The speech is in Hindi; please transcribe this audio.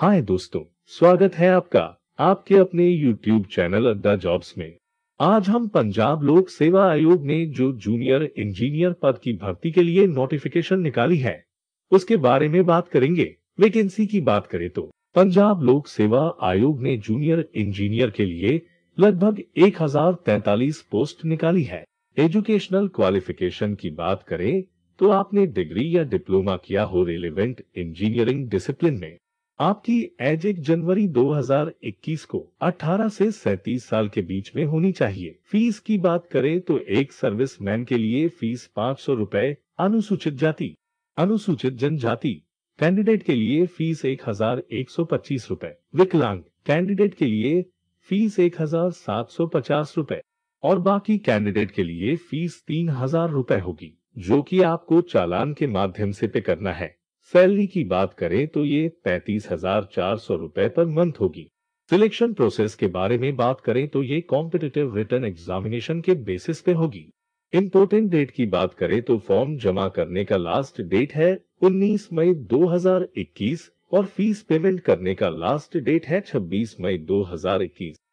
हाय दोस्तों स्वागत है आपका आपके अपने YouTube चैनल अड्डा जॉब्स में आज हम पंजाब लोक सेवा आयोग ने जो जूनियर इंजीनियर पद की भर्ती के लिए नोटिफिकेशन निकाली है उसके बारे में बात करेंगे वैकेंसी की बात करें तो पंजाब लोक सेवा आयोग ने जूनियर इंजीनियर के लिए लगभग एक पोस्ट निकाली है एजुकेशनल क्वालिफिकेशन की बात करें तो आपने डिग्री या डिप्लोमा किया हो रेलिवेंट इंजीनियरिंग डिसिप्लिन में आपकी एज एक जनवरी 2021 को 18 से सैतीस साल के बीच में होनी चाहिए फीस की बात करें तो एक सर्विस मैन के लिए फीस पाँच सौ रूपए अनुसूचित जाति अनुसूचित जनजाति कैंडिडेट के लिए फीस एक हजार एक सौ पच्चीस रूपए विकलांग कैंडिडेट के लिए फीस एक हजार सात सौ पचास रूपए और बाकी कैंडिडेट के लिए फीस तीन हजार रूपए होगी जो कि आपको चालान के माध्यम से पे करना है सैलरी की बात करें तो ये पैतीस हजार चार सौ रुपए पर मंथ होगी सिलेक्शन प्रोसेस के बारे में बात करें तो ये कॉम्पिटेटिव रिटर्न एग्जामिनेशन के बेसिस पे होगी इम्पोर्टेंट डेट की बात करें तो फॉर्म जमा करने का लास्ट डेट है 19 मई 2021 और फीस पेमेंट करने का लास्ट डेट है 26 मई 2021